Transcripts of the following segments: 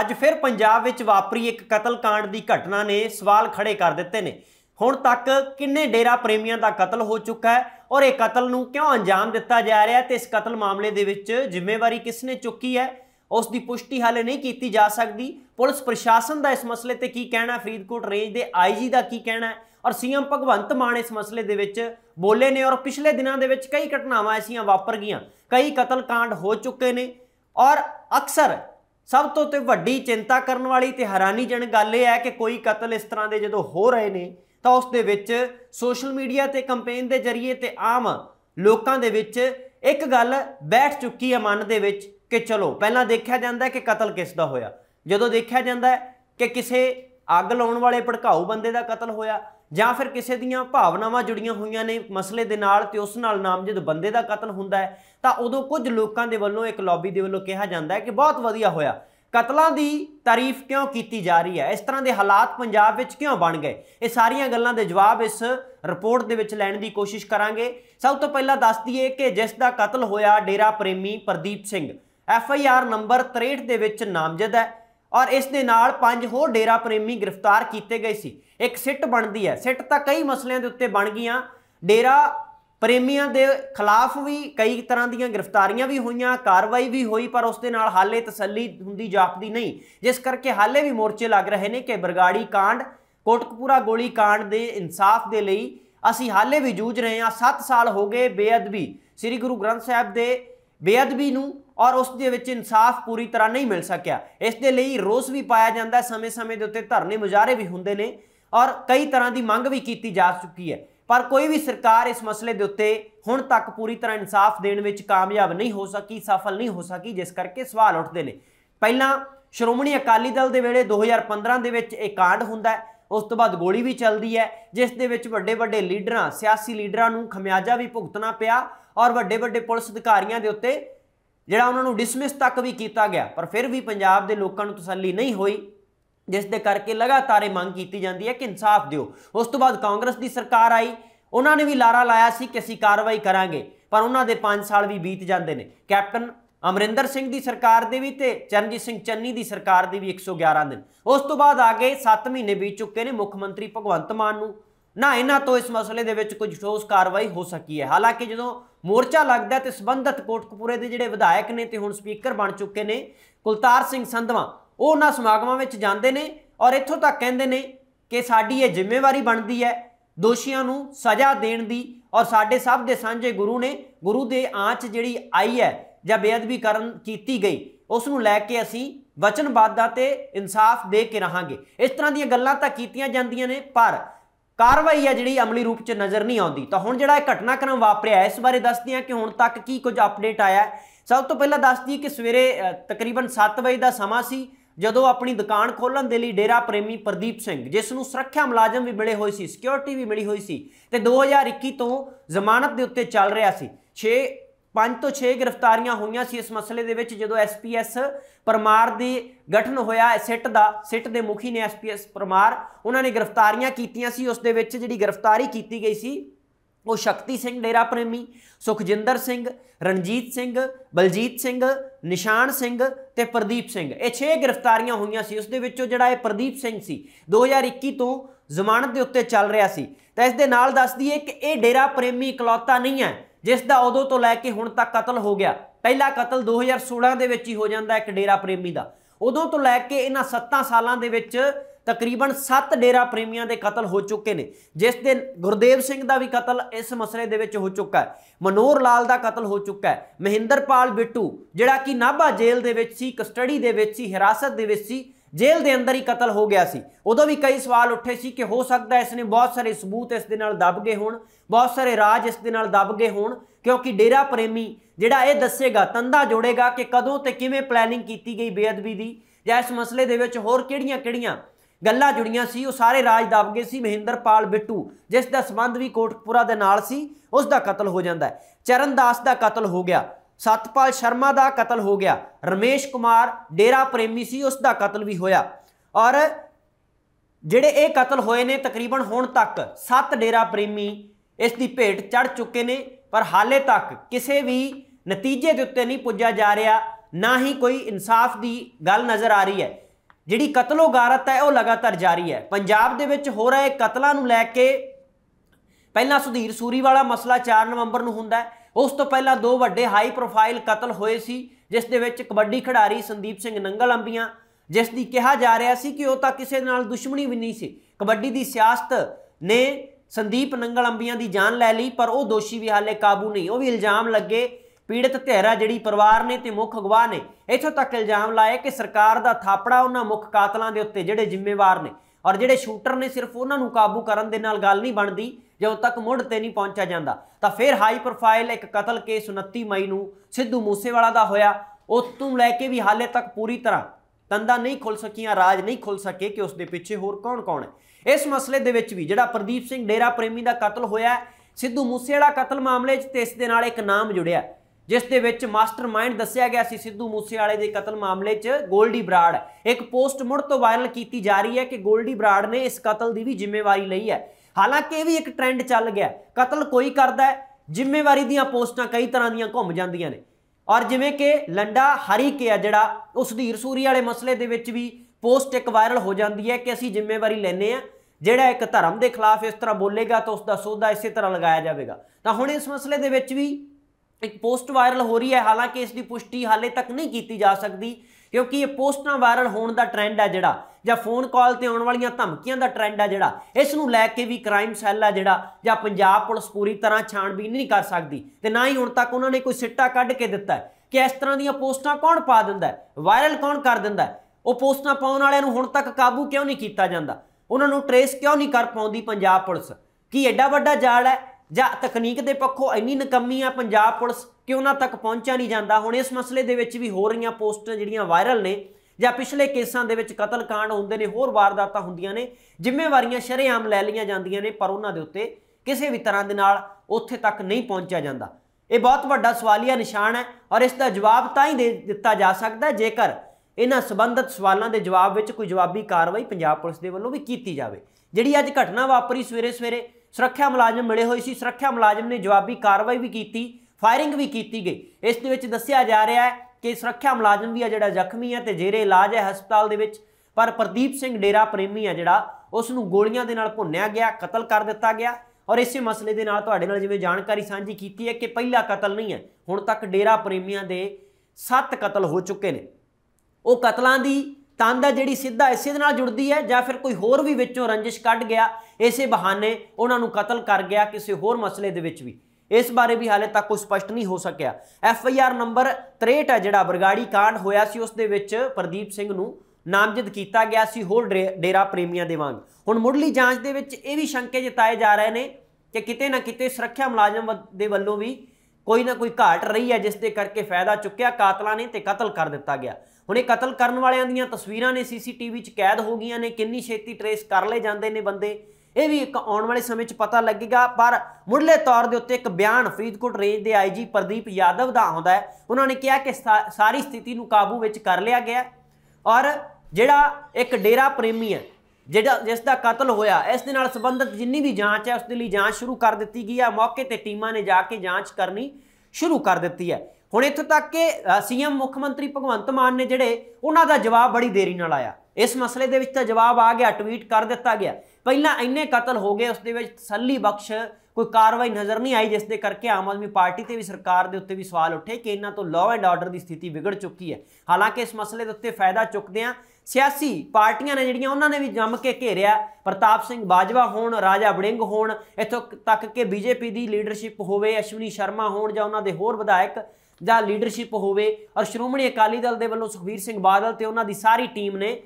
ਅੱਜ ਫਿਰ ਪੰਜਾਬ ਵਿੱਚ ਵਾਪਰੀ ਇੱਕ ਕਤਲकांड ਦੀ ਘਟਨਾ ਨੇ ਸਵਾਲ ਖੜੇ ਕਰ ਦਿੱਤੇ ਨੇ ਹੁਣ ਤੱਕ ਕਿੰਨੇ ਡੇਰਾ ਪ੍ਰੇਮੀਆਂ ਦਾ ਕਤਲ ਹੋ ਚੁੱਕਾ ਹੈ ਔਰ ਇਹ ਕਤਲ ਨੂੰ ਕਿਉਂ ਅੰਜਾਮ ਦਿੱਤਾ ਜਾ ਰਿਹਾ ਤੇ ਇਸ ਕਤਲ ਮਾਮਲੇ ਦੇ ਵਿੱਚ ਜ਼ਿੰਮੇਵਾਰੀ ਕਿਸ ਨੇ ਚੁੱਕੀ ਹੈ ਉਸ ਦੀ ਪੁਸ਼ਟੀ ਹਾਲੇ ਨਹੀਂ ਕੀਤੀ ਜਾ ਸਕਦੀ ਪੁਲਿਸ ਪ੍ਰਸ਼ਾਸਨ ਦਾ ਇਸ ਮਸਲੇ ਤੇ ਕੀ ਕਹਿਣਾ ਫਰੀਦਕੋਟ ਰੇਂਜ ਦੇ ਆਈਜੀ ਦਾ ਕੀ ਕਹਿਣਾ ਔਰ ਸੀਐਮ ਭਗਵੰਤ ਮਾਨ ਇਸ ਮਸਲੇ ਦੇ ਵਿੱਚ ਬੋਲੇ ਨੇ ਔਰ ਪਿਛਲੇ ਦਿਨਾਂ ਦੇ ਵਿੱਚ ਕਈ ਘਟਨਾਵਾਂ ਐਸੀਆਂ ਵਾਪਰ ਗਈਆਂ ਕਈ ਕਤਲकांड ਹੋ ਚੁੱਕੇ ਨੇ ਔਰ ਅਕਸਰ ਸਭ ਤੋਂ ਤੇ ਵੱਡੀ ਚਿੰਤਾ ਕਰਨ ਵਾਲੀ ਤੇ ਹੈਰਾਨੀਜਨਕ ਗੱਲ ਇਹ ਹੈ ਕਿ ਕੋਈ ਕਤਲ ਇਸ ਤਰ੍ਹਾਂ ਦੇ ਜਦੋਂ ਹੋ ਰਹੇ ਨੇ ਤਾਂ ਉਸ ਦੇ ਵਿੱਚ ਸੋਸ਼ਲ ਮੀਡੀਆ ਤੇ ਕੈਂਪੇਨ ਦੇ ਜ਼ਰੀਏ ਤੇ ਆਮ ਲੋਕਾਂ ਦੇ ਵਿੱਚ ਇੱਕ ਗੱਲ ਬੈਠ ਚੁੱਕੀ ਹੈ ਮਨ ਦੇ ਵਿੱਚ ਕਿ ਚਲੋ ਪਹਿਲਾਂ ਦੇਖਿਆ ਜਾਂਦਾ ਕਿ ਕਤਲ ਕਿਸ ਦਾ ਹੋਇਆ ਜਦੋਂ ਦੇਖਿਆ ਜਾਂਦਾ ਕਿ ਕਿਸੇ ਅੱਗ ਲਾਉਣ ਵਾਲੇ ਭੜਕਾਊ ਬੰਦੇ ਦਾ ਕਤਲ ਹੋਇਆ ਜਾਂ ਫਿਰ ਕਿਸੇ ਦੀਆਂ ਭਾਵਨਾਵਾਂ ਜੁੜੀਆਂ ਹੋਈਆਂ ਨੇ ਮਸਲੇ ਦੇ ਨਾਲ ਤੇ ਉਸ ਨਾਲ ਨਾਮਜ਼ਦ ਬੰਦੇ ਦਾ ਕਤਲ ਹੁੰਦਾ ਹੈ ਤਾਂ ਉਦੋਂ ਕੁਝ ਲੋਕਾਂ ਦੇ ਵੱਲੋਂ ਇੱਕ ਲੌਬੀ ਦੇ ਵੱਲੋਂ ਕਿਹਾ ਜਾਂਦਾ ਹੈ ਕਿ ਬਹੁਤ ਵਧੀਆ ਹੋਇਆ ਕਤਲਾਂ ਦੀ ਤਾਰੀਫ ਕਿਉਂ ਕੀਤੀ ਜਾ ਰਹੀ ਹੈ ਇਸ ਤਰ੍ਹਾਂ ਦੇ ਹਾਲਾਤ ਪੰਜਾਬ ਵਿੱਚ ਕਿਉਂ ਬਣ ਗਏ ਇਹ ਸਾਰੀਆਂ ਗੱਲਾਂ ਦੇ ਜਵਾਬ ਇਸ ਰਿਪੋਰਟ ਦੇ ਵਿੱਚ ਲੈਣ ਦੀ ਕੋਸ਼ਿਸ਼ ਕਰਾਂਗੇ ਸਭ ਤੋਂ ਪਹਿਲਾਂ ਦੱਸ ਦਈਏ ਕਿ ਜਿਸ ਦਾ ਕਤਲ ਹੋਇਆ ਡੇਰਾ ਪ੍ਰੇਮੀ Pradeep Singh F I R number 63 ਦੇ ਵਿੱਚ ਨਾਮਜ਼ਦ ਹੈ ਔਰ ਇਸ ਦੇ ਨਾਲ ਪੰਜ ਹੋਰ ਡੇਰਾ ਪ੍ਰੇਮੀ ਗ੍ਰਿਫਤਾਰ ਕੀਤੇ ਗਏ ਸੀ ਇੱਕ ਸਿੱਟ ਬਣਦੀ ਹੈ ਸਿੱਟ ਤਾਂ ਕਈ ਮਸਲਿਆਂ ਦੇ ਉੱਤੇ ਬਣ ਗਈਆਂ ਡੇਰਾ ਪ੍ਰੇਮੀਆਂ ਦੇ ਖਿਲਾਫ ਵੀ ਕਈ ਤਰ੍ਹਾਂ ਦੀਆਂ ਗ੍ਰਿਫਤਾਰੀਆਂ ਵੀ ਹੋਈਆਂ ਕਾਰਵਾਈ ਵੀ ਹੋਈ ਪਰ ਉਸ ਦੇ ਨਾਲ ਹਾਲੇ ਤਸੱਲੀ ਹੁੰਦੀ ਜਾਪਦੀ ਨਹੀਂ ਜਿਸ ਕਰਕੇ ਹਾਲੇ ਵੀ ਮੋਰਚੇ ਲੱਗ ਰਹੇ ਨੇ ਕਿ ਬਰਗਾੜੀ ਕਾਂਡ ਕੋਟਕਪੂਰਾ ਗੋਲੀ ਕਾਂਡ ਦੇ ਇਨਸਾਫ ਦੇ ਲਈ ਅਸੀਂ ਹਾਲੇ ਵੀ ਜੂਝ ਰਹੇ ਹਾਂ 7 ਸਾਲ ਹੋ ਗਏ ਬੇਅਦਬੀ ਸ੍ਰੀ ਗੁਰੂ ਗ੍ਰੰਥ ਸਾਹਿਬ ਦੇ ਬੇਅਦਬੀ ਨੂੰ ਔਰ ਉਸ ਦੇ ਵਿੱਚ ਇਨਸਾਫ ਪੂਰੀ ਤਰ੍ਹਾਂ ਨਹੀਂ ਮਿਲ ਸਕਿਆ ਇਸ ਦੇ ਲਈ ਰੋਸ ਵੀ ਪਾਇਆ ਜਾਂਦਾ ਸਮੇਂ-ਸਮੇਂ ਦੇ ਉੱਤੇ ਧਰਨੇ ਮੁਜ਼ਾਰੇ ਵੀ ਹੁੰਦੇ ਨੇ ਔਰ ਕਈ ਤਰ੍ਹਾਂ ਦੀ ਮੰਗ ਵੀ ਕੀਤੀ ਜਾ ਚੁੱਕੀ ਹੈ ਪਰ ਕੋਈ ਵੀ ਸਰਕਾਰ ਇਸ ਮਸਲੇ ਦੇ ਉੱਤੇ ਹੁਣ ਤੱਕ ਪੂਰੀ ਤਰ੍ਹਾਂ ਇਨਸਾਫ ਦੇਣ ਵਿੱਚ ਕਾਮਯਾਬ ਨਹੀਂ ਹੋ ਸਕੀ ਸਫਲ ਨਹੀਂ ਹੋ ਸਕੀ ਜਿਸ ਕਰਕੇ ਸਵਾਲ ਉੱਠਦੇ ਨੇ ਪਹਿਲਾਂ ਸ਼੍ਰੋਮਣੀ ਅਕਾਲੀ ਦਲ ਦੇ ਵੇਲੇ 2015 ਦੇ ਵਿੱਚ ਇਹ ਕਾਂਡ ਹੁੰਦਾ ਉਸ ਤੋਂ ਬਾਅਦ ਗੋਲੀ ਵੀ ਚੱਲਦੀ ਹੈ ਜਿਸ ਦੇ ਵਿੱਚ ਵੱਡੇ ਵੱਡੇ ਲੀਡਰਾਂ ਸਿਆਸੀ ਲੀਡਰਾਂ ਨੂੰ ਖਮਿਆਜਾ ਵੀ ਭੁਗਤਣਾ ਪਿਆ ਔਰ ਵੱਡੇ ਵੱਡੇ ਪੁਲਿਸ ਅਧਿਕਾਰੀਆਂ ਦੇ ਉੱਤੇ ਜਿਹੜਾ ਉਹਨਾਂ ਨੂੰ ਡਿਸਮਿਸ ਤੱਕ ਵੀ ਕੀਤਾ ਗਿਆ ਪਰ ਫਿਰ ਵੀ ਪੰਜਾਬ ਦੇ ਲੋਕਾਂ ਨੂੰ ਤਸੱਲੀ ਨਹੀਂ ਹੋਈ ਜਿਸ ਦੇ ਕਰਕੇ ਲਗਾਤਾਰ ਮੰਗ ਕੀਤੀ ਜਾਂਦੀ ਹੈ ਕਿ ਇਨਸਾਫ ਦਿਓ ਉਸ ਤੋਂ ਬਾਅਦ ਕਾਂਗਰਸ ਦੀ ਸਰਕਾਰ ਆਈ ਉਹਨਾਂ ਨੇ ਵੀ ਲਾਰਾ ਲਾਇਆ ਸੀ ਕਿ ਅਸੀਂ ਕਾਰਵਾਈ ਕਰਾਂਗੇ ਪਰ ਉਹਨਾਂ ਦੇ 5 ਸਾਲ ਵੀ ਬੀਤ ਜਾਂਦੇ ਨੇ ਕੈਪਟਨ ਅਮਰਿੰਦਰ ਸਿੰਘ ਦੀ ਸਰਕਾਰ ਦੇ ਵੀ ਤੇ ਚਰਨਜੀਤ ਸਿੰਘ ਚੰਨੀ ਦੀ ਸਰਕਾਰ ਦੇ ਵੀ 111 ਦਿਨ ਉਸ ਤੋਂ ਬਾਅਦ ਆ ਗਏ 7 ਮਹੀਨੇ ਬੀਤ ਚੁੱਕੇ ਨੇ ਮੁੱਖ ਮੰਤਰੀ ਭਗਵੰਤ ਮਾਨ ਨੂੰ ਨਾ ਇਹਨਾਂ ਤੋਂ ਇਸ ਮਸਲੇ ਦੇ ਵਿੱਚ ਕੁਝ ਠੋਸ ਕਾਰਵਾਈ ਹੋ ਸਕੀ ਹੈ ਹਾਲਾਂਕਿ ਜਦੋਂ ਮੋਰਚਾ ਲੱਗਦਾ ਤੇ ਸਬੰਧਤ ਕੋਟਕਪੂਰੇ ਦੇ ਜਿਹੜੇ ਵਿਧਾਇਕ ਨੇ ਤੇ ਹੁਣ ਸਪੀਕਰ ਬਣ ਚੁੱਕੇ ਨੇ ਕੁਲਤਾਰ ਸਿੰਘ ਸੰਧਵਾ ਉਹ ਉਹਨਾਂ ਸਮਾਗਮਾਂ ਵਿੱਚ ਜਾਂਦੇ ਨੇ ਔਰ ਇੱਥੋਂ ਤੱਕ ਕਹਿੰਦੇ ਨੇ ਕਿ ਸਾਡੀ ਇਹ ਜ਼ਿੰਮੇਵਾਰੀ ਬਣਦੀ ਹੈ ਦੋਸ਼ੀਆਂ ਨੂੰ ਸਜ਼ਾ ਦੇਣ ਦੀ ਔਰ ਸਾਡੇ ਸਭ ਦੇ ਸਾਂਝੇ ਗੁਰੂ ਨੇ ਗੁਰੂ ਦੇ ਆਂਚ ਜਿਹੜੀ ਆਈ ਹੈ ਜਾਂ ਬੇਅਦਬੀ ਕਰਨ ਕੀਤੀ ਗਈ ਉਸ ਨੂੰ ਲੈ ਕੇ ਅਸੀਂ ਦਾ ਤੇ ਇਨਸਾਫ ਦੇ ਕੇ ਰਹਾਂਗੇ ਇਸ ਤਰ੍ਹਾਂ ਦੀਆਂ ਗੱਲਾਂ ਤਾਂ ਕੀਤੀਆਂ ਜਾਂਦੀਆਂ ਨੇ ਪਰ ਕਾਰਵਾਈ ਹੈ ਜਿਹੜੀ ਅਮਲੀ ਰੂਪ 'ਚ ਨਜ਼ਰ ਨਹੀਂ ਆਉਂਦੀ ਤਾਂ ਹੁਣ ਜਿਹੜਾ ਇਹ ਘਟਨਾਕ੍ਰਮ ਵਾਪਰਿਆ ਇਸ ਬਾਰੇ ਦੱਸਦੇ ਹਾਂ ਕਿ ਹੁਣ ਤੱਕ ਕੀ ਕੁਝ ਅਪਡੇਟ ਆਇਆ ਸਭ ਤੋਂ ਪਹਿਲਾਂ ਦੱਸਦੀ ਕਿ ਸਵੇਰੇ ਤਕਰੀਬਨ 7 ਵਜੇ ਦਾ ਸਮਾਂ ਸੀ ਜਦੋਂ ਆਪਣੀ ਦੁਕਾਨ ਖੋਲਣ ਦੇ ਲਈ ਡੇਰਾ ਪ੍ਰੇਮੀ ਪ੍ਰਦੀਪ ਸਿੰਘ ਜਿਸ ਨੂੰ ਸੁਰੱਖਿਆ ਮੁਲਾਜ਼ਮ ਵੀ ਮਿਲੇ ਹੋਏ ਸੀ ਸਿਕਿਉਰਿਟੀ ਵੀ ਮਿਲੀ ਹੋਈ ਸੀ ਤੇ 2021 ਤੋਂ ਜ਼ਮਾਨਤ ਦੇ ਉੱਤੇ ਚੱਲ ਰਿਹਾ ਸੀ 6 ਪੰਜ ਤੋਂ 6 ਗ੍ਰਿਫਤਾਰੀਆਂ ਹੋਈਆਂ ਸੀ ਇਸ ਮਸਲੇ ਦੇ ਵਿੱਚ ਜਦੋਂ ਐਸਪੀਐਸ ਪਰਮਾਰ ਦੀ ਗਠਨ ਹੋਇਆ ਸਿੱਟ ਦਾ ਸਿੱਟ ਦੇ ਮੁਖੀ ਨੇ ਐਸਪੀਐਸ ਪਰਮਾਰ ਉਹਨਾਂ ਨੇ ਗ੍ਰਿਫਤਾਰੀਆਂ ਕੀਤੀਆਂ ਸੀ ਉਸ ਦੇ ਵਿੱਚ ਜਿਹੜੀ ਗ੍ਰਿਫਤਾਰੀ ਕੀਤੀ ਗਈ ਸੀ ਉਹ ਸ਼ਕਤੀ ਸਿੰਘ ਡੇਰਾ ਪ੍ਰੇਮੀ ਸੁਖਜਿੰਦਰ ਸਿੰਘ ਰਣਜੀਤ ਸਿੰਘ ਬਲਜੀਤ ਸਿੰਘ ਨਿਸ਼ਾਨ ਸਿੰਘ ਤੇ ਪ੍ਰਦੀਪ ਸਿੰਘ ਇਹ 6 ਗ੍ਰਿਫਤਾਰੀਆਂ ਹੋਈਆਂ ਸੀ ਉਸ ਦੇ ਵਿੱਚੋਂ ਜਿਹੜਾ ਇਹ ਪ੍ਰਦੀਪ ਸਿੰਘ ਸੀ 2021 ਤੋਂ ਜ਼ਮਾਨਤ ਦੇ ਉੱਤੇ ਚੱਲ ਰਿਹਾ ਸੀ ਤਾਂ ਇਸ ਦੇ ਨਾਲ ਦੱਸ ਦਈਏ ਕਿ ਇਹ ਡੇਰਾ ਪ੍ਰੇਮੀ ਇਕਲੌਤਾ ਨਹੀਂ ਹੈ ਜਿਸ ਦਾ ਉਦੋਂ ਤੋਂ ਲੈ ਕੇ ਹੁਣ ਤੱਕ ਕਤਲ ਹੋ ਗਿਆ ਪਹਿਲਾ ਕਤਲ 2016 ਦੇ ਵਿੱਚ ਹੀ ਹੋ ਜਾਂਦਾ ਇੱਕ ਡੇਰਾ ਪ੍ਰੇਮੀ ਦਾ ਉਦੋਂ ਤੋਂ ਲੈ ਕੇ ਇਹਨਾਂ 7 ਸਾਲਾਂ ਦੇ ਵਿੱਚ ਤਕਰੀਬਨ 7 ਡੇਰਾ ਪ੍ਰੇਮੀਆਂ ਦੇ ਕਤਲ ਹੋ ਚੁੱਕੇ ਨੇ ਜਿਸ ਦੇ ਗੁਰਦੇਵ ਸਿੰਘ ਦਾ ਵੀ ਕਤਲ ਇਸ ਮਸਲੇ ਦੇ ਵਿੱਚ ਹੋ ਚੁੱਕਾ ਹੈ ਮਨੋਰ ਲਾਲ ਦਾ ਕਤਲ ਹੋ ਚੁੱਕਾ ਹੈ ਮਹਿੰਦਰਪਾਲ ਬਿੱਟੂ ਜਿਹੜਾ ਕਿ ਨਾਭਾ ਜੇਲ੍ਹ ਦੇ ਵਿੱਚ ਸੀ ਕਸਟਡੀ ਦੇ ਵਿੱਚ ਸੀ ਹਿਰਾਸਤ ਦੇ ਵਿੱਚ ਸੀ ਜੇਲ੍ਹ ਦੇ ਅੰਦਰ ਹੀ ਕਤਲ ਹੋ ਗਿਆ ਸੀ ਉਦੋਂ ਵੀ ਕਈ ਸਵਾਲ ਉੱਠੇ ਸੀ ਕਿ ਹੋ ਸਕਦਾ ਇਸ ਨੇ ਬਹੁਤ ਸਾਰੇ ਸਬੂਤ ਇਸ ਦੇ ਨਾਲ ਦੱਬ ਗਏ ਹੋਣ ਬਹੁਤ ਸਾਰੇ ਰਾਜ ਇਸ ਦੇ ਨਾਲ ਦੱਬ ਗਏ ਹੋਣ ਕਿਉਂਕਿ ਡੇਰਾ ਪ੍ਰੇਮੀ ਜਿਹੜਾ ਇਹ ਦੱਸੇਗਾ ਤੰਦਾ ਜੋੜੇਗਾ ਕਿ ਕਦੋਂ ਤੇ ਕਿਵੇਂ ਪਲੈਨਿੰਗ ਕੀਤੀ ਗਈ ਬੇਅਦਬੀ ਦੀ ਜਾਂ ਇਸ ਮਸਲੇ ਦੇ ਵਿੱਚ ਹੋਰ ਕਿਹੜੀਆਂ-ਕਿਹੜੀਆਂ ਗੱਲਾਂ ਜੁੜੀਆਂ ਸੀ ਉਹ ਸਾਰੇ ਰਾਜ ਦੱਬ ਗਏ ਸੀ ਮਹਿੰਦਰਪਾਲ ਬਿੱਟੂ ਜਿਸ ਦਾ ਸਬੰਧ ਵੀ ਕੋਟਕਪੂਰਾ ਦੇ ਨਾਲ ਸੀ ਉਸ ਦਾ ਕਤਲ ਹੋ ਜਾਂਦਾ ਚਰਨਦਾਸ ਦਾ ਕਤਲ ਹੋ ਗਿਆ ਸਤਪਾਲ ਸ਼ਰਮਾ ਦਾ ਕਤਲ ਹੋ ਗਿਆ ਰਮੇਸ਼ ਕੁਮਾਰ ਡੇਰਾ ਪ੍ਰੇਮੀ ਸੀ ਉਸ ਦਾ ਕਤਲ ਵੀ ਹੋਇਆ ਔਰ ਜਿਹੜੇ ਇਹ ਕਤਲ ਹੋਏ ਨੇ ਤਕਰੀਬਨ ਹੁਣ ਤੱਕ ਸੱਤ ਡੇਰਾ ਪ੍ਰੇਮੀ ਇਸ ਦੀ ਭੇਟ ਚੜ ਚੁੱਕੇ ਨੇ ਪਰ ਹਾਲੇ ਤੱਕ ਕਿਸੇ ਵੀ ਨਤੀਜੇ ਦੇ ਉੱਤੇ ਨਹੀਂ ਪੁੱਜਿਆ ਜਾ ਰਿਹਾ ਨਾ ਹੀ ਕੋਈ ਇਨਸਾਫ ਦੀ ਗੱਲ ਨਜ਼ਰ ਆ ਰਹੀ ਹੈ ਜਿਹੜੀ ਕਤਲੋ ਗਾਰਤ ਹੈ ਉਹ ਲਗਾਤਾਰ ਜਾਰੀ ਹੈ ਪੰਜਾਬ ਦੇ ਵਿੱਚ ਹੋ ਰਹੇ ਕਤਲਾਂ ਨੂੰ ਲੈ ਕੇ ਪਹਿਲਾਂ ਸੁਧੀਰ ਸੂਰੀ ਵਾਲਾ ਮਸਲਾ 4 ਨਵੰਬਰ ਨੂੰ ਹੁੰਦਾ ਹੈ ਉਸ ਤੋਂ ਪਹਿਲਾਂ ਦੋ ਵੱਡੇ ਹਾਈ ਪ੍ਰੋਫਾਈਲ ਕਤਲ ਹੋਏ ਸੀ ਜਿਸ ਦੇ ਵਿੱਚ ਕਬੱਡੀ ਖਿਡਾਰੀ ਸੰਦੀਪ ਸਿੰਘ ਨੰਗਲ ਅੰਬੀਆਂ ਜਿਸ ਦੀ ਕਿਹਾ ਜਾ ਰਿਹਾ ਸੀ ਕਿ ਉਹ ਤਾਂ ਕਿਸੇ ਨਾਲ ਦੁਸ਼ਮਣੀ ਵੀ ਨਹੀਂ ਸੀ ਕਬੱਡੀ ਦੀ ਸਿਆਸਤ ਨੇ ਸੰਦੀਪ ਨੰਗਲ ਅੰਬੀਆਂ ਦੀ ਜਾਨ ਲੈ ਲਈ ਪਰ ਉਹ ਦੋਸ਼ੀ ਵੀ ਹਾਲੇ ਕਾਬੂ ਨਹੀਂ ਉਹ ਵੀ ਇਲਜ਼ਾਮ ਲੱਗੇ ਪੀੜਤ ਧਿਰਾ ਜਿਹੜੀ ਪਰਿਵਾਰ ਨੇ ਤੇ ਮੁੱਖ ਗਵਾਹ ਨੇ ਇਥੋਂ ਤੱਕ ਇਲਜ਼ਾਮ ਲਾਇਆ ਕਿ ਸਰਕਾਰ ਦਾ ਥਾਪੜਾ ਉਹਨਾਂ ਮੁੱਖ ਕਾਤਲਾਂ ਦੇ ਉੱਤੇ ਜਿਹੜੇ ਜ਼ਿੰਮੇਵਾਰ ਨੇ ਔਰ ਜਿਹੜੇ ਸ਼ੂਟਰ ਨੇ ਸਿਰਫ ਉਹਨਾਂ ਨੂੰ ਕਾਬੂ ਕਰਨ ਦੇ ਨਾਲ ਗੱਲ ਨਹੀਂ ਬਣਦੀ ਜਦੋਂ ਤੱਕ ਮੁੱਢ ਤੇ ਨਹੀਂ ਪਹੁੰਚਿਆ ਜਾਂਦਾ ਤਾਂ ਫਿਰ ਹਾਈ ਪ੍ਰੋਫਾਈਲ ਇੱਕ ਕਤਲ ਕੇਸ 29 ਮਈ ਨੂੰ ਸਿੱਧੂ ਮੂਸੇਵਾਲਾ ਦਾ ਹੋਇਆ ਉਸ ਤੋਂ ਲੈ ਕੇ ਵੀ ਹਾਲੇ ਤੱਕ ਪੂਰੀ ਤਰ੍ਹਾਂ ਤੰਦਾ ਨਹੀਂ ਖੁੱਲ ਸਕੀਆਂ ਰਾਜ ਨਹੀਂ ਖੁੱਲ ਸਕੇ ਕਿ ਉਸ ਦੇ ਪਿੱਛੇ ਹੋਰ ਕੌਣ-ਕੌਣ ਹੈ ਇਸ ਮਸਲੇ ਦੇ ਵਿੱਚ ਵੀ ਜਿਹੜਾ ਪ੍ਰਦੀਪ ਸਿੰਘ ਡੇਰਾ ਪ੍ਰੇਮੀ ਦਾ ਕਤਲ ਹੋਇਆ ਸਿੱਧੂ ਮੂਸੇਵਾਲਾ ਕਤਲ ਮਾਮਲੇ 'ਚ ਤੇ ਇਸ ਦੇ ਨਾਲ ਇੱਕ ਨਾਮ ਜੁੜਿਆ ਜਿਸ ਦੇ ਵਿੱਚ ਮਾਸਟਰਮਾਈਂਡ ਦੱਸਿਆ ਗਿਆ ਸੀ ਸਿੱਧੂ ਮੂਸੇਵਾਲੇ ਦੇ ਕਤਲ ਮਾਮਲੇ 'ਚ 골ਡੀ ਬਰਾੜ ਇੱਕ ਪੋਸਟ ਮੁੜ ਤੋਂ ਵਾਇਰਲ ਕੀਤੀ ਜਾ ਰਹੀ ਹੈ ਕਿ 골ਡੀ ਬਰਾੜ ਨੇ ਇਸ ਕਤਲ ਦੀ ਵੀ ਜ਼ਿੰਮੇਵਾਰੀ ਲਈ ਹੈ ਹਾਲਾਂਕਿ ਇਹ ਵੀ ਇੱਕ ਟ੍ਰੈਂਡ ਚੱਲ ਗਿਆ ਕਤਲ ਕੋਈ ਕਰਦਾ ਹੈ ਜ਼ਿੰਮੇਵਾਰੀ ਦੀਆਂ ਪੋਸਟਾਂ ਕਈ ਤਰ੍ਹਾਂ ਦੀਆਂ ਘੁੰਮ ਜਾਂਦੀਆਂ ਨੇ ਔਰ ਜਿਵੇਂ ਕਿ ਲੰਡਾ ਹਰੀਕੇ ਆ ਜਿਹੜਾ ਉਸ ਦੀ ਰਸੂਰੀ ਵਾਲੇ ਮਸਲੇ ਦੇ ਵਿੱਚ ਵੀ ਪੋਸਟ ਇੱਕ ਵਾਇਰਲ ਹੋ ਜਾਂਦੀ ਹੈ ਕਿ ਅਸੀਂ ਜ਼ਿੰਮੇਵਾਰੀ ਲੈਨੇ ਆ ਜਿਹੜਾ ਇੱਕ ਧਰਮ ਦੇ ਖਿਲਾਫ ਇਸ ਤਰ੍ਹਾਂ ਬੋਲੇਗਾ ਤਾਂ ਉਸ ਦਾ ਸੋਧਾ ਇਸੇ ਤਰ੍ਹਾਂ ਲਗਾਇਆ ਜਾਵੇਗਾ ਤਾਂ ਹੁਣ ਇਸ ਮਸਲੇ ਦੇ ਵਿੱਚ ਵੀ ਇੱਕ ਪੋਸਟ ਵਾਇਰਲ ਹੋ ਰਹੀ ਹੈ ਹਾਲਾਂਕਿ ਇਸ ਦੀ ਪੁਸ਼ਟੀ ਹਾਲੇ ਤੱਕ ਨਹੀਂ ਕੀਤੀ ਜਾ ਸਕਦੀ ਕਿਉਂਕਿ ਇਹ ਪੋਸਟਾਂ ਵਾਇਰਲ ਹੋਣ ਦਾ ਟ੍ਰੈਂਡ ਹੈ ਜਿਹੜਾ ਜਾਂ ਫੋਨ ਕਾਲ ਤੇ ਆਉਣ ਵਾਲੀਆਂ ਧਮਕੀਆਂ ਦਾ ਟ੍ਰੈਂਡ ਹੈ ਜਿਹੜਾ ਇਸ ਨੂੰ ਲੈ ਕੇ ਵੀ ਕ੍ਰਾਈਮ ਸੈੱਲ ਹੈ ਜਿਹੜਾ ਜਾਂ ਪੰਜਾਬ ਪੁਲਿਸ ਪੂਰੀ ਤਰ੍ਹਾਂ ਛਾਣਬੀਨ ਨਹੀਂ ਕਰ ਸਕਦੀ ਤੇ ਨਾ ਹੀ ਹੁਣ ਤੱਕ ਉਹਨਾਂ ਨੇ ਕੋਈ ਸਿੱਟਾ ਕੱਢ ਕੇ ਦਿੱਤਾ ਕਿ ਇਸ ਤਰ੍ਹਾਂ ਦੀਆਂ ਪੋਸਟਾਂ ਕੌਣ ਪਾ ਦਿੰਦਾ ਹੈ ਵਾਇਰਲ ਕੌਣ ਕਰ ਦਿੰਦਾ ਹੈ ਉਹ ਪੋਸਟਾਂ ਪਾਉਣ ਵਾਲਿਆਂ ਨੂੰ ਹੁਣ ਤੱਕ ਕਾਬੂ ਕਿਉਂ ਨਹੀਂ ਕੀਤਾ ਜਾਂਦਾ ਉਹਨਾਂ ਨੂੰ ਟ੍ਰੇਸ ਕਿਉਂ ਨਹੀਂ ਕਰ ਪਾਉਂਦੀ ਪੰਜਾਬ ਪੁਲਿਸ ਕੀ ਐਡਾ ਵੱਡਾ ਜਾਲ ਹੈ ਜਾਂ ਤਕਨੀਕ ਦੇ ਪੱਖੋਂ ਇੰਨੀ ਨਕਮੀ ਆ ਪੰਜਾਬ ਪੁਲਿਸ ਕਿ ਉਹਨਾਂ ਤੱਕ ਪਹੁੰਚਿਆ ਨਹੀਂ ਜਾਂਦਾ ਹੁਣ ਇਸ ਮਸਲੇ ਦੇ ਵਿੱਚ ਵੀ ਹੋ ਰਹੀਆਂ ਪੋਸਟਾਂ ਜਿਹੜੀਆਂ ਵਾਇਰਲ ਨੇ ਜਾਂ ਪਿਛਲੇ ਕੇਸਾਂ ਦੇ ਵਿੱਚ ਕਤਲकांड ਹੁੰਦੇ ਨੇ ਹੋਰ ਵਾਰਦਾਤਾਂ ਹੁੰਦੀਆਂ ਨੇ ਜ਼ਿੰਮੇਵਾਰੀਆਂ ਸ਼ਰੇਆਮ ਲੈ ਲਈਆਂ ਜਾਂਦੀਆਂ ਨੇ ਪਰ ਉਹਨਾਂ ਦੇ ਉੱਤੇ ਕਿਸੇ ਵੀ ਤਰ੍ਹਾਂ ਦੇ ਨਾਲ ਉੱਥੇ ਤੱਕ ਨਹੀਂ ਪਹੁੰਚਿਆ ਜਾਂਦਾ ਇਹ ਬਹੁਤ ਵੱਡਾ ਸਵਾਲੀਆ ਨਿਸ਼ਾਨ ਹੈ ਔਰ ਇਸ ਦਾ ਜਵਾਬ ਤਾਂ ਹੀ ਦੇ ਦਿੱਤਾ ਜਾ ਸਕਦਾ ਜੇਕਰ ਇਹਨਾਂ ਸਬੰਧਤ ਸਵਾਲਾਂ ਦੇ ਜਵਾਬ ਵਿੱਚ ਕੋਈ ਜਵਾਬੀ ਕਾਰਵਾਈ ਪੰਜਾਬ ਪੁਲਿਸ ਦੇ ਵੱਲੋਂ ਵੀ ਕੀਤੀ ਜਾਵੇ ਜਿਹੜੀ ਅੱਜ ਘਟਨਾ ਵਾਪਰੀ ਸਵੇਰੇ ਸਵੇਰੇ ਸੁਰੱਖਿਆ ਮੁਲਾਜ਼ਮ ਮਿਲੇ ਹੋਏ ਸੀ ਸੁਰੱਖਿਆ ਮੁਲਾਜ਼ਮ ਨੇ ਜਵਾਬੀ ਕਾਰਵਾਈ ਵੀ ਕੀਤੀ ਫਾਇਰਿੰਗ ਵੀ ਕੀਤੀ ਗਈ ਇਸ ਦੇ ਵਿੱਚ ਦੱਸਿਆ ਜਾ ਰਿਹਾ ਹੈ ਕਿ ਸੁਰੱਖਿਆ ਮੁਲਾਜ਼ਮ ਵੀ ਆ ਜਿਹੜਾ ਜ਼ਖਮੀ ਹੈ ਤੇ ਜੇਰੇ ਇਲਾਜ ਹੈ ਹਸਪਤਾਲ ਦੇ ਵਿੱਚ ਪਰ ਪ੍ਰਦੀਪ ਸਿੰਘ ਡੇਰਾ ਪ੍ਰੇਮੀ ਆ ਜਿਹੜਾ ਉਸ ਨੂੰ ਗੋਲੀਆਂ ਦੇ ਨਾਲ ਭੁੰਨਿਆ ਗਿਆ ਕਤਲ ਕਰ ਦਿੱਤਾ ਗਿਆ ਔਰ ਇਸੇ ਮਸਲੇ ਦੇ ਨਾਲ ਤੁਹਾਡੇ ਨਾਲ ਜਿਵੇਂ ਜਾਣਕਾਰੀ ਸਾਂਝੀ ਕੀਤੀ ਹੈ ਕਿ ਪਹਿਲਾ ਕਤਲ ਨਹੀਂ ਹੈ ਹੁਣ ਤੱਕ ਡੇਰਾ ਪ੍ਰੇਮੀਆਂ ਦੇ 7 ਕਤਲ ਹੋ ਚੁੱਕੇ ਨੇ ਉਹ ਕਤਲਾਂ ਦੀ ਤੰਦ ਹੈ ਜਿਹੜੀ ਸਿੱਧਾ ਇਸੇ ਦੇ ਨਾਲ ਜੁੜਦੀ ਹੈ ਜਾਂ ਫਿਰ ਕੋਈ ਹੋਰ ਵੀ ਵਿੱਚੋਂ ਰੰਜਿਸ਼ ਕੱਢ ਗਿਆ ਇਸੇ ਬਹਾਨੇ ਉਹਨਾਂ ਨੂੰ ਕਤਲ ਕਰ ਗਿਆ ਕਿਸੇ ਹੋਰ ਮਸਲੇ ਦੇ ਵਿੱਚ ਵੀ ਇਸ ਬਾਰੇ ਵੀ ਹਾਲੇ ਤੱਕ ਕੋਈ ਸਪਸ਼ਟ ਨਹੀਂ ਹੋ ਸਕਿਆ ਐਫ ਆਈ ਆਰ ਨੰਬਰ 63 ਹੈ ਜਿਹੜਾ ਬਰਗਾੜੀ ਕਾਂਡ ਹੋਇਆ ਸੀ ਉਸ ਦੇ ਵਿੱਚ ਪ੍ਰਦੀਪ ਸਿੰਘ ਨੂੰ ਨਾਮਜ਼ਦ ਕੀਤਾ ਗਿਆ ਸੀ ਹੋਰ ਡੇਰਾ ਪ੍ਰੇਮੀਆਂ ਦੇ ਵਾਂਗ ਹੁਣ ਮੁੱਢਲੀ ਜਾਂਚ ਦੇ ਵਿੱਚ ਇਹ ਵੀ ਸ਼ੰਕੇ ਜਤਾਏ ਜਾ ਰਹੇ ਨੇ ਕਿ ਕਿਤੇ ਨਾ ਕਿਤੇ ਸੁਰੱਖਿਆ ਮੁਲਾਜ਼ਮ ਦੇ ਵੱਲੋਂ ਵੀ ਕੋਈ ਨਾ ਕੋਈ ਘਾਟ ਰਹੀ ਹੈ ਜਿਸ ਦੇ ਕਰਕੇ ਫਾਇਦਾ ਚੁੱਕਿਆ ਕਾਤਲਾਂ ਨੇ ਤੇ ਕਤਲ ਕਰ ਦਿੱਤਾ ਗਿਆ ਹੁਣ ਇਹ ਕਤਲ ਕਰਨ ਵਾਲਿਆਂ ਦੀਆਂ ਤਸਵੀਰਾਂ ਨੇ ਸੀਸੀਟੀਵੀ 'ਚ ਕੈਦ ਹੋ ਗਈਆਂ ਨੇ ਕਿੰਨੀ ਛੇਤੀ ਟਰੇਸ ਕਰ ਲਏ ਜਾਂਦੇ ਨੇ ਬੰਦੇ ਇਹ ਵੀ ਇੱਕ ਆਉਣ ਵਾਲੇ ਸਮੇਂ 'ਚ ਪਤਾ ਲੱਗੇਗਾ ਪਰ ਮੁੱਢਲੇ ਤੌਰ ਦੇ ਉੱਤੇ ਇੱਕ ਬਿਆਨ ਫਰੀਦਕੋਟ ਰੇਂਜ ਦੇ ਆਈਜੀ ਪ੍ਰਦੀਪ ਯਾਦਵ ਦਾ ਆਉਂਦਾ ਹੈ ਉਹਨਾਂ ਨੇ ਕਿਹਾ ਕਿ ਸਾਰੀ ਸਥਿਤੀ ਨੂੰ ਕਾਬੂ ਵਿੱਚ ਕਰ ਲਿਆ ਗਿਆ ਔਰ ਜਿਹੜਾ ਇੱਕ ਡੇਰਾ ਪ੍ਰੇਮੀ ਹੈ ਜਿਹੜਾ ਜਿਸ ਦਾ ਕਤਲ ਹੋਇਆ ਇਸ ਦੇ ਨਾਲ ਸੰਬੰਧਿਤ ਜਿੰਨੀ ਵੀ ਜਾਂਚ ਹੈ ਉਸ ਦੇ ਲਈ ਜਾਂਚ ਸ਼ੁਰੂ ਕਰ ਦਿੱਤੀ ਗਈ ਹੈ ਮੌਕੇ ਤੇ ਟੀਮਾਂ ਨੇ ਜਾ ਕੇ ਜਾਂਚ ਕਰਨੀ ਸ਼ੁਰੂ ਕਰ ਦਿੱਤੀ ਹੈ ਹੁਣ ਇੱਥੋਂ ਤੱਕ ਕਿ ਸੀਐਮ ਮੁੱਖ ਮੰਤਰੀ ਭਗਵੰਤ ਮਾਨ ਨੇ ਜਿਹੜੇ ਉਹਨਾਂ ਦਾ ਜਵਾਬ ਬੜੀ ਦੇਰੀ ਨਾਲ ਆਇਆ ਇਸ ਮਸਲੇ ਦੇ ਵਿੱਚ ਤਾਂ ਜਵਾਬ ਆ ਗਿਆ ਟਵੀਟ ਕਰ ਦਿੱਤਾ ਗਿਆ ਪਹਿਲਾਂ ਇੰਨੇ ਕਤਲ ਹੋ ਗਏ ਉਸ ਦੇ ਵਿੱਚ ਸੱਲੀ ਬਖਸ਼ ਕੋਈ ਕਾਰਵਾਈ ਨਜ਼ਰ ਨਹੀਂ ਆਈ ਜਿਸ ਦੇ ਕਰਕੇ ਆਮ ਆਦਮੀ ਪਾਰਟੀ ਤੇ ਵੀ ਸਰਕਾਰ ਦੇ ਉੱਤੇ ਵੀ ਸਵਾਲ ਉੱਠੇ ਕਿ ਇਹਨਾਂ ਤੋਂ ਲਾਅ ਐਂਡ ਆਰਡਰ ਦੀ ਸਥਿਤੀ ਵਿਗੜ ਚੁੱਕੀ ਹੈ ਹਾਲਾਂਕਿ ਇਸ ਮਸਲੇ ਦੇ ਉੱਤੇ ਫਾਇਦਾ ਚੁੱਕਦੇ ਆ ਸਿਆਸੀ ਪਾਰਟੀਆਂ ਨੇ ਜਿਹੜੀਆਂ ਉਹਨਾਂ ਨੇ ਵੀ ਜੰਮ ਕੇ ਘੇਰਿਆ ਪ੍ਰਤਾਪ ਸਿੰਘ ਬਾਜਵਾ ਹੋਣ ਰਾਜਾ ਬੜਿੰਗ ਹੋਣ ਇਥੋਂ ਤੱਕ ਕਿ ਬੀਜੇਪੀ ਦੀ ਲੀਡਰਸ਼ਿਪ ਹੋਵੇ ਅਸ਼ਵਨੀ ਸ਼ਰਮਾ ਹੋਣ ਜਾਂ ਉਹਨਾਂ ਦੇ ਹੋਰ ਵਿਧਾਇਕ ਜਾਂ ਲੀਡਰਸ਼ਿਪ ਹੋਵੇ ਔਰ ਸ਼੍ਰੋਮਣੀ ਅਕਾਲੀ ਦਲ ਦੇ ਵੱਲੋਂ ਸੁਖਵੀਰ ਸਿੰਘ ਬਾਦਲ ਤੇ ਉਹਨਾਂ ਦੀ ਸਾਰੀ ਟੀਮ ਨੇ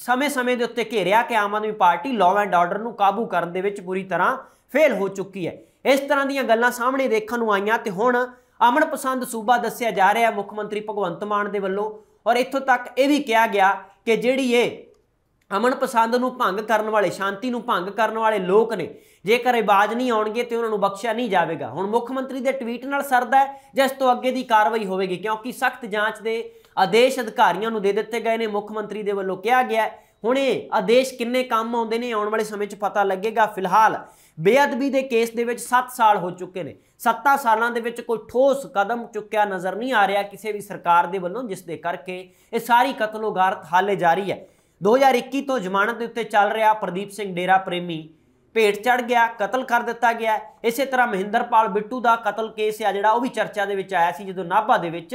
ਸਮੇਂ-ਸਮੇਂ ਦੇ ਉੱਤੇ ਘੇਰਿਆ ਕਿ Aam Aadmi party law and order ਨੂੰ ਕਾਬੂ ਕਰਨ ਦੇ ਵਿੱਚ ਪੂਰੀ ਤਰ੍ਹਾਂ ਫੇਲ ਹੋ ਚੁੱਕੀ ਹੈ ਇਸ ਤਰ੍ਹਾਂ ਦੀਆਂ ਗੱਲਾਂ ਸਾਹਮਣੇ ਦੇਖਣ ਨੂੰ ਆਈਆਂ ਤੇ ਹੁਣ ਅਮਨ ਪਸੰਦ ਸੂਬਾ ਦੱਸਿਆ ਜਾ ਰਿਹਾ ਮੁੱਖ ਮੰਤਰੀ ਭਗਵੰਤ ਮਾਨ ਦੇ ਵੱਲੋਂ ਔਰ ਇੱਥੋਂ ਤੱਕ ਇਹ ਵੀ ਕਿਹਾ ਗਿਆ ਕਿ ਜਿਹੜੀ ਇਹ ਅਮਨ ਪਸੰਦ ਨੂੰ ਭੰਗ ਕਰਨ ਵਾਲੇ ਸ਼ਾਂਤੀ ਨੂੰ ਭੰਗ ਕਰਨ ਵਾਲੇ ਲੋਕ ਨੇ ਜੇਕਰ ਇਬਾਜ ਨਹੀਂ ਆਉਣਗੇ ਤੇ ਉਹਨਾਂ ਨੂੰ ਬਖਸ਼ਿਆ ਨਹੀਂ ਜਾਵੇਗਾ ਹੁਣ ਮੁੱਖ ਮੰਤਰੀ ਦੇ ਟਵੀਟ ਨਾਲ ਸਰਦਾ ਹੈ ਜਿਸ ਤੋਂ ਅੱਗੇ ਦੀ ਕਾਰਵਾਈ ਹੋਵੇਗੀ ਕਿਉਂਕਿ ਸਖਤ ਜਾਂਚ ਦੇ ਆਦੇਸ਼ ਅਧਿਕਾਰੀਆਂ ਨੂੰ ਦੇ ਦਿੱਤੇ ਗਏ ਨੇ ਮੁੱਖ ਮੰਤਰੀ ਦੇ ਵੱਲੋਂ ਕਿਹਾ ਗਿਆ ਹੁਣ ਇਹ ਆਦੇਸ਼ ਕਿੰਨੇ ਕੰਮ ਆਉਂਦੇ ਨੇ ਆਉਣ ਵਾਲੇ ਸਮੇਂ 'ਚ ਪਤਾ ਲੱਗੇਗਾ ਫਿਲਹਾਲ ਬੇਅਦਬੀ ਦੇ ਕੇਸ ਦੇ ਵਿੱਚ 7 ਸਾਲ ਹੋ ਚੁੱਕੇ ਨੇ 7 ਸਾਲਾਂ ਦੇ ਵਿੱਚ ਕੋਈ ਠੋਸ ਕਦਮ ਚੁੱਕਿਆ ਨਜ਼ਰ ਨਹੀਂ ਆ ਰਿਹਾ ਕਿਸੇ ਵੀ ਸਰਕਾਰ ਦੇ ਵੱਲੋਂ ਜਿਸ ਦੇ ਕਰਕੇ ਇਹ ਸਾਰੀ ਕਤਲੋਗਾਰਤ ਹਾਲੇ ਜਾਰੀ ਹੈ 2021 ਤੋਂ ਜ਼ਮਾਨਤ ਦੇ ਉੱਤੇ ਚੱਲ ਰਿਹਾ ਪ੍ਰਦੀਪ ਸਿੰਘ ਡੇਰਾ ਪ੍ਰੇਮੀ ਭੇਟ ਚੜ ਗਿਆ ਕਤਲ ਕਰ ਦਿੱਤਾ ਗਿਆ ਇਸੇ ਤਰ੍ਹਾਂ ਮਹਿੰਦਰਪਾਲ ਬਿੱਟੂ ਦਾ ਕਤਲ ਕੇਸ ਆ ਜਿਹੜਾ ਉਹ ਵੀ ਚਰਚਾ ਦੇ ਵਿੱਚ ਆਇਆ ਸੀ ਜਦੋਂ ਨਾਭਾ ਦੇ ਵਿੱਚ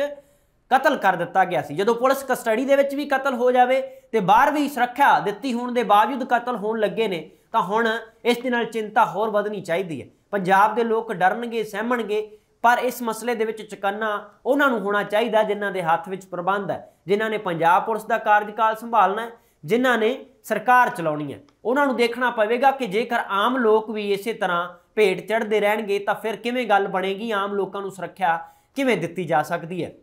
ਕਤਲ ਕਰ ਦਿੱਤਾ ਗਿਆ ਸੀ ਜਦੋਂ ਪੁਲਿਸ ਕਸਟਡੀ ਦੇ ਵਿੱਚ ਵੀ ਕਤਲ ਹੋ ਜਾਵੇ ਤੇ ਬਾਹਰ ਵੀ ਸੁਰੱਖਿਆ ਦਿੱਤੀ ਹੋਣ ਦੇ ਬਾਵਜੂਦ ਕਤਲ ਹੋਣ ਲੱਗੇ ਨੇ ਤਾਂ ਹੁਣ ਇਸ ਦੇ ਨਾਲ ਚਿੰਤਾ ਹੋਰ ਵਧਣੀ ਚਾਹੀਦੀ ਹੈ ਪੰਜਾਬ ਦੇ ਲੋਕ ਡਰਨਗੇ ਸਹਿਮਣਗੇ ਪਰ ਇਸ ਮਸਲੇ ਦੇ ਵਿੱਚ ਚਕੰਨਾ ਉਹਨਾਂ ਨੂੰ ਹੋਣਾ ਚਾਹੀਦਾ ਜਿਨ੍ਹਾਂ ਦੇ ਹੱਥ ਵਿੱਚ ਪ੍ਰਬੰਧ ਹੈ ਜਿਨ੍ਹਾਂ ਨੇ ਪੰਜਾਬ ਪੁਲਿਸ ਦਾ ਕਾਰਜਕਾਲ ਸੰਭਾਲਣਾ ਹੈ ਜਿਨ੍ਹਾਂ ਨੇ ਸਰਕਾਰ ਚਲਾਉਣੀ ਹੈ ਉਹਨਾਂ ਨੂੰ ਦੇਖਣਾ ਪਵੇਗਾ ਕਿ ਜੇਕਰ ਆਮ ਲੋਕ ਵੀ ਇਸੇ ਤਰ੍ਹਾਂ ਭੇਟ ਚੜਦੇ ਰਹਿਣਗੇ ਤਾਂ ਫਿਰ ਕਿਵੇਂ ਗੱਲ ਬਣੇਗੀ ਆਮ ਲੋਕਾਂ ਨੂੰ ਸੁਰੱਖਿਆ ਕਿਵੇਂ ਦਿੱਤੀ ਜਾ ਸਕਦੀ ਹੈ